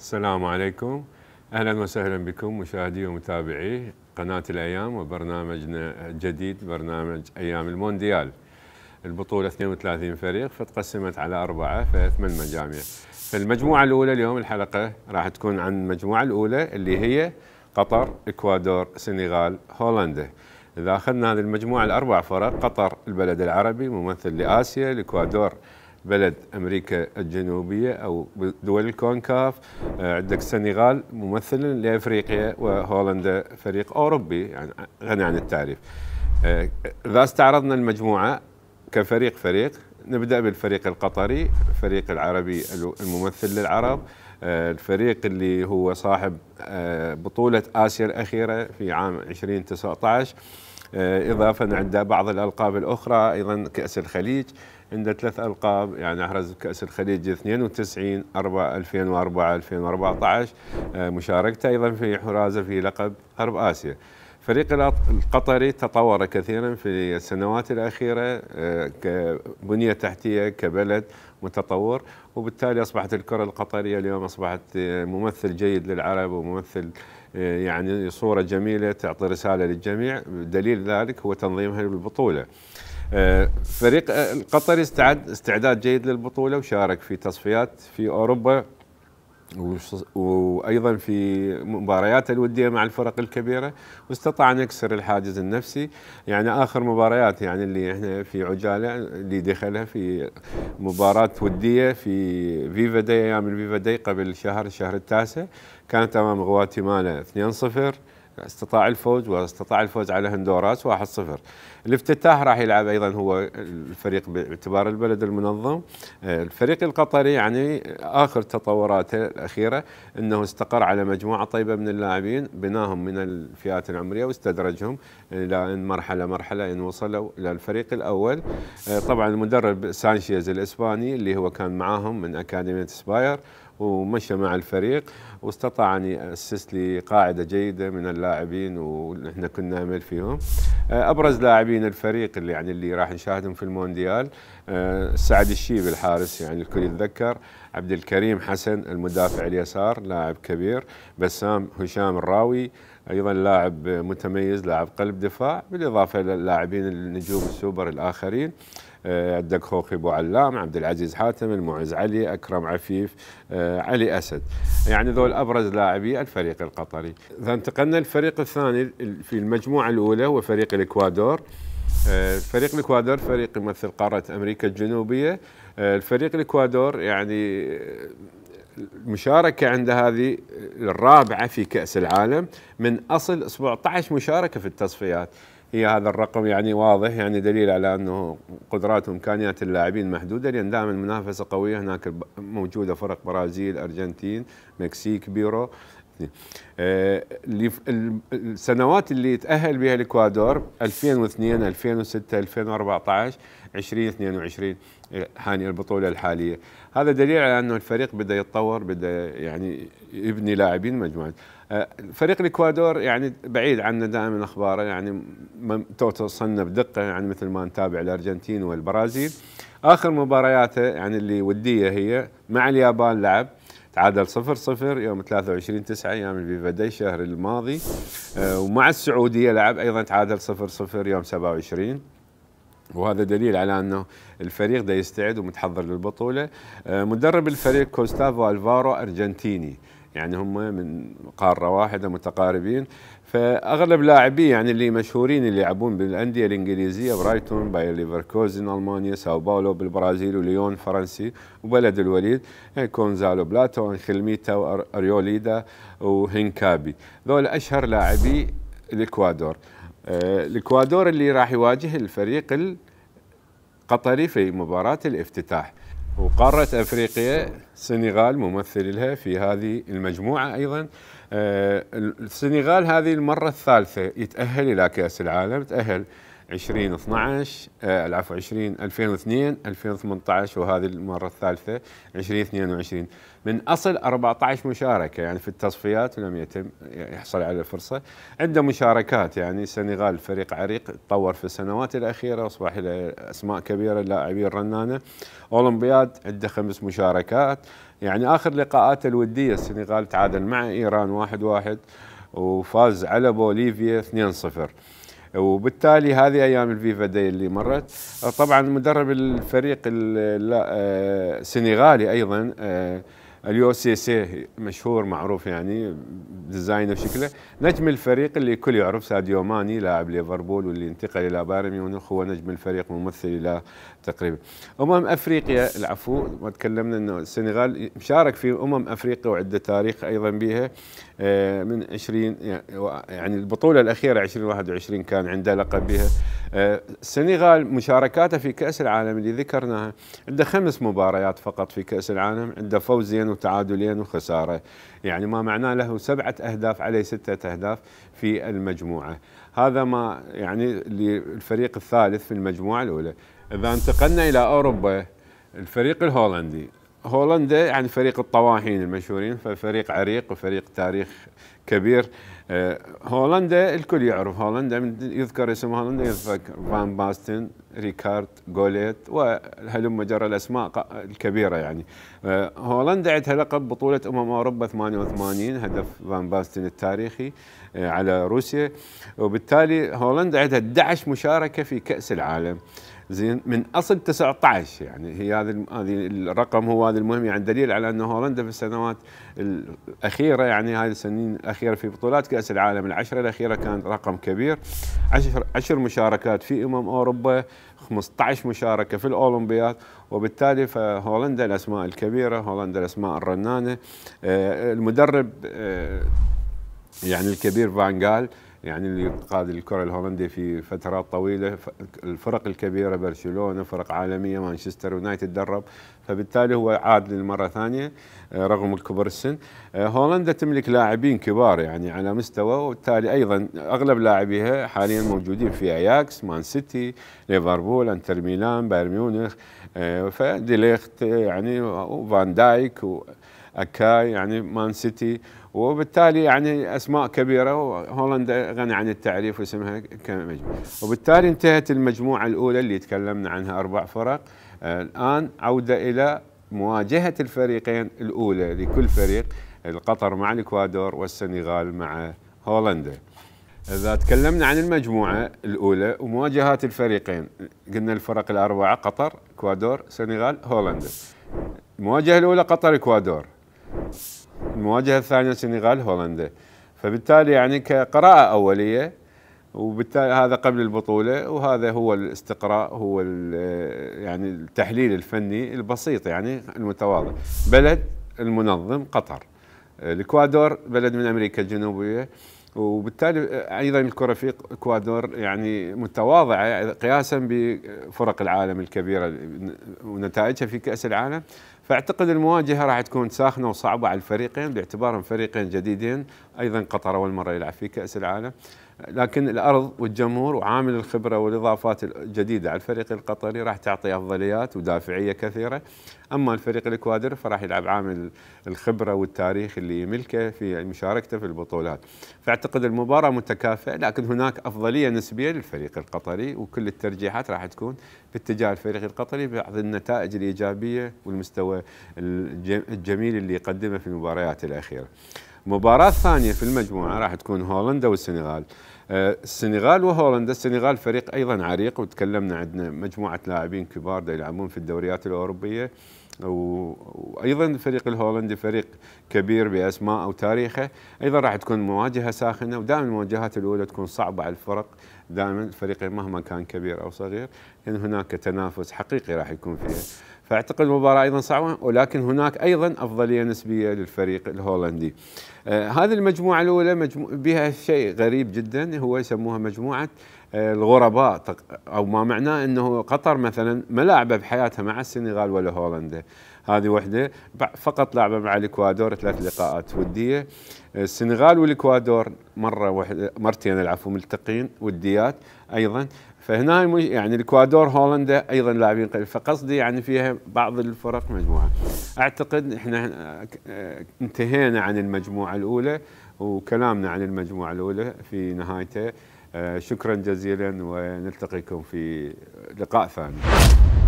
السلام عليكم اهلا وسهلا بكم مشاهدي ومتابعي قناه الايام وبرنامجنا الجديد برنامج ايام المونديال البطوله 32 فريق فتقسمت على اربعه فثمان مجاميع فالمجموعه الاولى اليوم الحلقه راح تكون عن المجموعه الاولى اللي هي قطر اكوادور سنغال هولندا اذا اخذنا هذه المجموعه الاربع فرق قطر البلد العربي ممثل لاسيا الاكوادور بلد امريكا الجنوبيه او دول الكونكاف آه، عندك السنغال ممثلا لافريقيا وهولندا فريق اوروبي يعني غني عن التعريف آه، اذا استعرضنا المجموعه كفريق فريق نبدا بالفريق القطري الفريق العربي الممثل للعرب آه، الفريق اللي هو صاحب بطوله اسيا الاخيره في عام 2019 إضافة عند بعض الألقاب الأخرى أيضا كأس الخليج عنده ثلاث القاب يعني احرز كاس الخليج 92 4 2004 2014 مشاركته ايضا في حرازه في لقب غرب اسيا الفريق القطري تطور كثيرا في السنوات الأخيرة آه، كبنية تحتية كبلد متطور وبالتالي أصبحت الكرة القطرية اليوم أصبحت آه، ممثل جيد للعرب وممثل آه، يعني صورة جميلة تعطي رسالة للجميع دليل ذلك هو تنظيمها للبطولة آه، فريق آه، القطري استعد استعداد جيد للبطوله وشارك في تصفيات في اوروبا وايضا في مبارياته الوديه مع الفرق الكبيره واستطاع ان يكسر الحاجز النفسي يعني اخر مباريات يعني اللي احنا في عجاله اللي دخلها في مباراه وديه في فيفا دي ايام الفيفا دي قبل شهر الشهر التاسع كانت امام غواتيمالا 2-0 استطاع الفوز واستطاع الفوز على هندوراس 1-0 الافتتاح راح يلعب ايضا هو الفريق باعتبار البلد المنظم الفريق القطري يعني اخر تطوراته الاخيره انه استقر على مجموعه طيبه من اللاعبين بناهم من الفئات العمريه واستدرجهم الى ان مرحله مرحله ان وصلوا الى الفريق الاول طبعا المدرب سانشيز الاسباني اللي هو كان معاهم من اكاديميه سباير ومشى مع الفريق واستطاع ان ياسس لي قاعده جيده من اللاعبين ونحن كنا نعمل فيهم آه، ابرز لاعبين الفريق اللي يعني اللي راح نشاهدهم في المونديال آه، سعد الشيب الحارس يعني الكل يتذكر عبد الكريم حسن المدافع اليسار لاعب كبير بسام هشام الراوي ايضا لاعب متميز لاعب قلب دفاع بالاضافه الى اللاعبين النجوم السوبر الاخرين آه، عندك خوخي ابو علام عبد العزيز حاتم المعز علي اكرم عفيف آه، علي اسد يعني ذول ابرز لاعبي الفريق القطري اذا انتقلنا للفريق الثاني في المجموعه الاولى هو فريق الاكوادور آه، فريق الاكوادور فريق يمثل قاره امريكا الجنوبيه الفريق الاكوادور يعني المشاركة عند هذه الرابعة في كأس العالم من أصل 17 مشاركة في التصفيات هي هذا الرقم يعني واضح يعني دليل على انه قدرات وامكانيات اللاعبين محدوده لان دائما المنافسه قويه هناك موجوده فرق برازيل ارجنتين مكسيك بيرو 2002 آه، السنوات اللي تاهل بها الاكوادور 2002 2006 2014 2022 هاني البطوله الحاليه هذا دليل على انه الفريق بدا يتطور بدا يعني يبني لاعبين مجموعه آه، فريق الاكوادور يعني بعيد عنا دائما اخباره يعني توصلنا بدقه يعني مثل ما نتابع الارجنتين والبرازيل اخر مبارياته يعني اللي وديه هي مع اليابان لعب تعادل صفر صفر يوم 23 9 ايام الفيفا داي الشهر الماضي آه، ومع السعوديه لعب ايضا تعادل صفر صفر يوم 27 وهذا دليل على انه الفريق ده يستعد ومتحضر للبطوله آه، مدرب الفريق كوستافو الفارو ارجنتيني يعني هم من قاره واحده متقاربين فاغلب لاعبيه يعني اللي مشهورين اللي يلعبون بالانديه الانجليزيه برايتون باير ليفركوزن المانيا ساو باولو بالبرازيل وليون فرنسي وبلد الوليد إيه، كونزالو بلاتو انخلميتا واريوليدا وهنكابي ذول اشهر لاعبي الاكوادور إيه، الاكوادور اللي راح يواجه الفريق القطري في مباراه الافتتاح وقارة أفريقيا السنغال ممثل لها في هذه المجموعة أيضا آه، السنغال هذه المرة الثالثة يتأهل إلى كأس العالم تأهل 2012 آه العفو 20 2002 2018 وهذه المره الثالثه 2022 من اصل 14 مشاركه يعني في التصفيات لم يتم يعني يحصل على الفرصه عنده مشاركات يعني السنغال فريق عريق تطور في السنوات الاخيره واصبح له اسماء كبيره لاعبين رنانه اولمبياد عنده خمس مشاركات يعني اخر لقاءاته الوديه السنغال تعادل مع ايران 1-1 وفاز على بوليفيا 2-0 وبالتالي هذه ايام الفيفا دي اللي مرت طبعا مدرب الفريق السنغالي آه، ايضا آه، اليو سي سي مشهور معروف يعني ديزاينه وشكله نجم الفريق اللي الكل يعرف ساديو ماني لاعب ليفربول واللي انتقل الى بايرن ميونخ هو نجم الفريق ممثل الى تقريبا امم افريقيا العفو ما تكلمنا انه السنغال مشارك في امم افريقيا وعده تاريخ ايضا بها آه، من 20 يعني البطوله الاخيره 2021 كان عنده لقب بها آه، السنغال مشاركاته في كأس العالم اللي ذكرناها عنده خمس مباريات فقط في كأس العالم عنده فوزين وتعادلين وخسارة يعني ما معناه له سبعة أهداف عليه ستة أهداف في المجموعة هذا ما يعني للفريق الثالث في المجموعة الأولى إذا انتقلنا إلى أوروبا الفريق الهولندي هولندا يعني فريق الطواحين المشهورين ففريق عريق وفريق تاريخ كبير آه، هولندا الكل يعرف هولندا يذكر اسم هولندا يذكر فان باستن ريكارد جوليت وهلم جرى الاسماء الكبيره يعني آه، هولندا عندها لقب بطوله امم اوروبا 88 هدف فان باستن التاريخي آه، على روسيا وبالتالي هولندا عندها 11 مشاركه في كاس العالم زين من اصل 19 يعني هي هذا هذه الرقم هو هذا المهم يعني دليل على ان هولندا في السنوات الاخيره يعني هذه السنين الاخيره في بطولات كاس العالم العشره الاخيره كان رقم كبير 10 10 مشاركات في امم اوروبا 15 مشاركه في الاولمبياد وبالتالي فهولندا الاسماء الكبيره هولندا الاسماء الرنانه آه، المدرب آه، يعني الكبير فانجال يعني اللي قاد الكره الهولنديه في فترات طويله الفرق الكبيره برشلونه فرق عالميه مانشستر يونايتد درب فبالتالي هو عاد للمره ثانيه آه، رغم كبر السن آه، هولندا تملك لاعبين كبار يعني على مستوى وبالتالي ايضا اغلب لاعبيها حاليا موجودين في اياكس مان سيتي ليفربول انتر ميلان بايرن ميونخ آه، فديليخت يعني وفان دايك واكاي يعني مان سيتي وبالتالي يعني اسماء كبيره وهولندا غني عن التعريف واسمها كمجموعه وبالتالي انتهت المجموعه الاولى اللي تكلمنا عنها اربع فرق آه، الان عوده الى مواجهه الفريقين الاولى لكل فريق القطر مع الاكوادور والسنغال مع هولندا إذا تكلمنا عن المجموعة الأولى ومواجهات الفريقين قلنا الفرق الأربعة قطر، إكوادور، سنغال، هولندا المواجهة الأولى قطر إكوادور المواجهه الثانيه سنغال هولندا فبالتالي يعني كقراءه اوليه وبالتالي هذا قبل البطوله وهذا هو الاستقراء هو يعني التحليل الفني البسيط يعني المتواضع بلد المنظم قطر الاكوادور بلد من امريكا الجنوبيه وبالتالي آه، ايضا الكره في اكوادور يعني متواضعه قياسا بفرق العالم الكبيره ونتائجها في كاس العالم فاعتقد المواجهه راح تكون ساخنه وصعبه على الفريقين باعتبارهم فريقين جديدين ايضا قطر اول مره يلعب في كاس العالم لكن الارض والجمهور وعامل الخبره والاضافات الجديده على الفريق القطري راح تعطي افضليات ودافعيه كثيره اما الفريق الاكوادوري فراح يلعب عامل الخبره والتاريخ اللي يملكه في مشاركته في البطولات فاعتقد المباراه متكافئه لكن هناك افضليه نسبيه للفريق القطري وكل الترجيحات راح تكون باتجاه الفريق القطري بعض النتائج الايجابيه والمستوى الجميل اللي يقدمه في المباريات الاخيره مباراة ثانية في المجموعة راح تكون هولندا والسنغال آه، السنغال وهولندا السنغال فريق أيضا عريق وتكلمنا عندنا مجموعة لاعبين كبار يلعبون في الدوريات الأوروبية وايضا الفريق الهولندي فريق كبير باسماء وتاريخه ايضا راح تكون مواجهه ساخنه ودائما المواجهات الاولى تكون صعبه على الفرق دائما الفريق مهما كان كبير او صغير لان هناك تنافس حقيقي راح يكون فيها فاعتقد المباراه ايضا صعبه ولكن هناك ايضا افضليه نسبيه للفريق الهولندي. آه هذه المجموعه الاولى مجمو... بها شيء غريب جدا هو يسموها مجموعه الغرباء او ما معناه انه قطر مثلا ما لعبه بحياتها مع السنغال ولا هولندا هذه وحده فقط لعبه مع الاكوادور ثلاث لقاءات وديه السنغال والاكوادور مره واحده مرتين العفو ملتقين وديات ايضا فهنا يعني الاكوادور هولندا ايضا لاعبين قليل فقصدي يعني فيها بعض الفرق مجموعه اعتقد احنا آه، آه، انتهينا عن المجموعه الاولى وكلامنا عن المجموعه الاولى في نهايته آه، شكرا جزيلا ونلتقيكم في لقاء ثاني